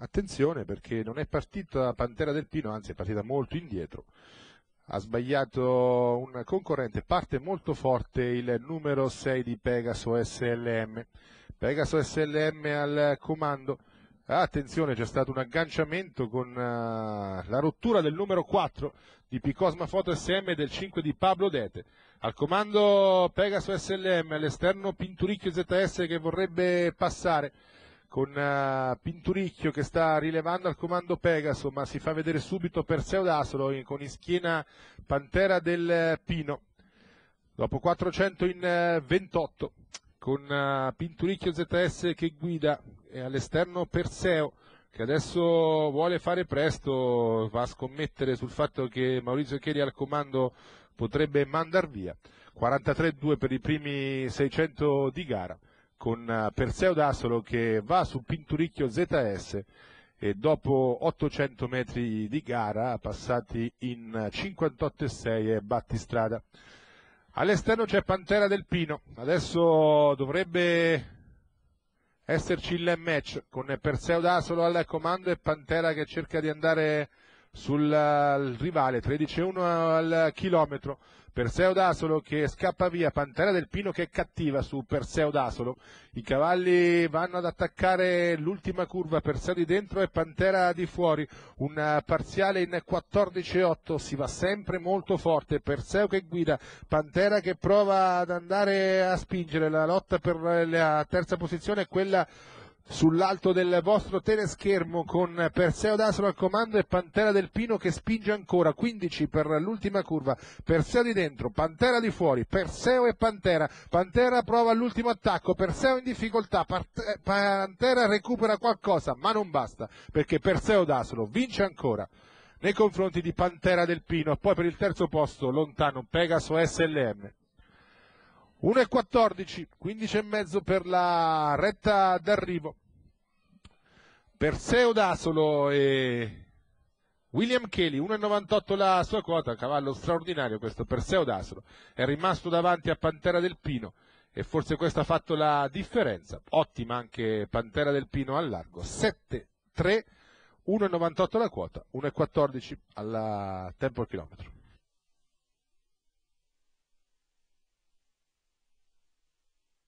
Attenzione perché non è partita Pantera del Pino, anzi è partita molto indietro. Ha sbagliato un concorrente, parte molto forte il numero 6 di Pegaso SLM. Pegaso SLM al comando. Attenzione, c'è stato un agganciamento con uh, la rottura del numero 4 di Picosma Foto SM e del 5 di Pablo Dete. Al comando Pegaso SLM, all'esterno Pinturicchio ZS che vorrebbe passare con eh, Pinturicchio che sta rilevando al comando Pegaso, ma si fa vedere subito Perseo d'Asolo con in schiena Pantera del eh, Pino. Dopo 400 in 28, eh, con Pinturicchio ZS che guida e all'esterno Perseo che adesso vuole fare presto, va a scommettere sul fatto che Maurizio Chieri al comando potrebbe mandar via. 43-2 per i primi 600 di gara con eh, Perseo D'Assolo che va su Pinturicchio ZS e dopo 800 metri di gara passati in 58,6 e battistrada. All'esterno c'è Pantera del Pino, adesso dovrebbe esserci il match con Perseo D'Asolo al comando e Pantera che cerca di andare sul rivale, 13-1 al chilometro, Perseo d'Asolo che scappa via, Pantera del Pino che è cattiva su Perseo d'Asolo, i cavalli vanno ad attaccare l'ultima curva, Perseo di dentro e Pantera di fuori, un eh, parziale in 14-8, si va sempre molto forte, Perseo che guida, Pantera che prova ad andare a spingere, la lotta per la terza posizione è quella sull'alto del vostro teleschermo con Perseo D'Asolo al comando e Pantera del Pino che spinge ancora, 15 per l'ultima curva, Perseo di dentro, Pantera di fuori, Perseo e Pantera, Pantera prova l'ultimo attacco, Perseo in difficoltà, Parte- Pantera recupera qualcosa, ma non basta, perché Perseo D'Asolo vince ancora nei confronti di Pantera del Pino, poi per il terzo posto lontano Pegaso SLM. 1,14, 15,5 per la retta d'arrivo. Perseo D'Asolo e William Kelly, 1,98 la sua quota, cavallo straordinario questo Perseo D'Asolo, è rimasto davanti a Pantera del Pino e forse questo ha fatto la differenza, ottima anche Pantera del Pino al largo, 7-3, 1,98 la quota, 1,14 al tempo al chilometro.